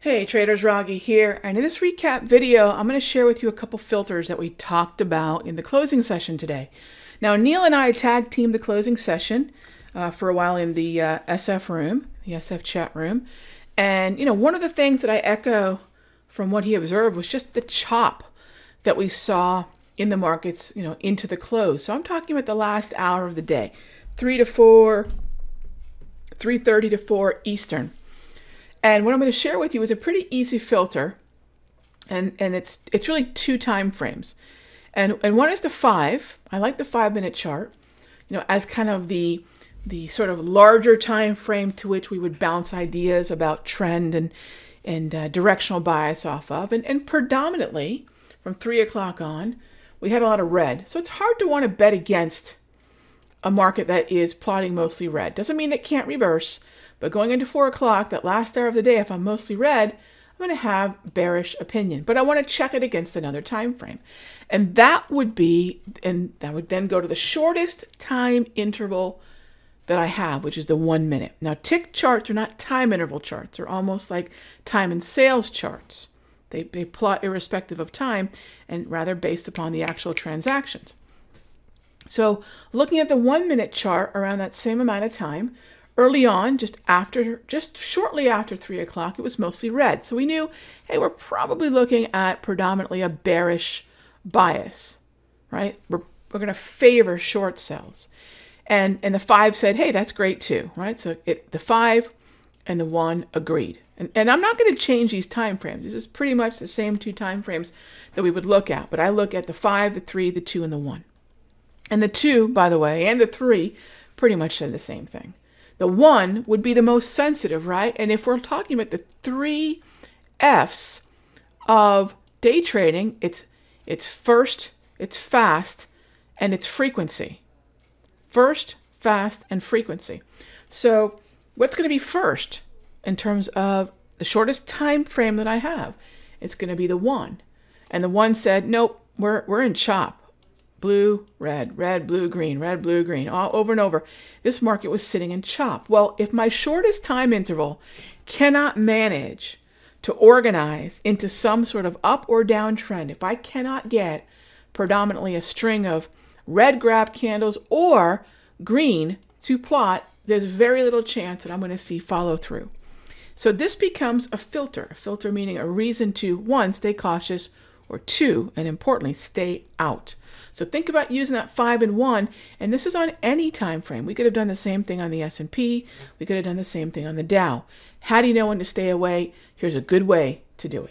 Hey traders, Rogi here, and in this recap video, I'm going to share with you a couple filters that we talked about in the closing session today. Now, Neil and I tag teamed the closing session uh, for a while in the uh, SF room, the SF chat room, and you know one of the things that I echo from what he observed was just the chop that we saw in the markets, you know, into the close. So I'm talking about the last hour of the day. 3 to 4, 3.30 to 4 Eastern. And what I'm going to share with you is a pretty easy filter. And, and it's, it's really two time frames. And, and one is the five. I like the five minute chart, you know, as kind of the, the sort of larger time frame to which we would bounce ideas about trend and, and uh, directional bias off of. And, and predominantly from three o'clock on, we had a lot of red. So it's hard to want to bet against a market that is plotting mostly red. Doesn't mean it can't reverse, but going into four o'clock, that last hour of the day, if I'm mostly red, I'm going to have bearish opinion, but I want to check it against another time frame. And that would be, and that would then go to the shortest time interval that I have, which is the one minute. Now, tick charts are not time interval charts. They're almost like time and sales charts. They, they plot irrespective of time and rather based upon the actual transactions. So looking at the one minute chart around that same amount of time, early on, just after, just shortly after three o'clock, it was mostly red. So we knew, hey, we're probably looking at predominantly a bearish bias, right? We're, we're going to favor short sells. And, and the five said, hey, that's great too, right? So it, the five and the one agreed. And, and I'm not going to change these time frames. This is pretty much the same two time frames that we would look at, but I look at the five, the three, the two, and the one. And the two, by the way, and the three pretty much said the same thing. The one would be the most sensitive, right? And if we're talking about the three F's of day trading, it's it's first, it's fast, and it's frequency. First, fast, and frequency. So what's going to be first in terms of the shortest time frame that I have? It's going to be the one. And the one said, nope, we're, we're in chop blue, red, red, blue, green, red, blue, green, all over and over. This market was sitting in chop. Well, if my shortest time interval cannot manage to organize into some sort of up or down trend, if I cannot get predominantly a string of red grab candles or green to plot, there's very little chance that I'm going to see follow through. So this becomes a filter, a filter meaning a reason to, one, stay cautious, or two, and importantly, stay out. So think about using that five and one, and this is on any time frame. We could have done the same thing on the S&P. We could have done the same thing on the Dow. How do you know when to stay away? Here's a good way to do it.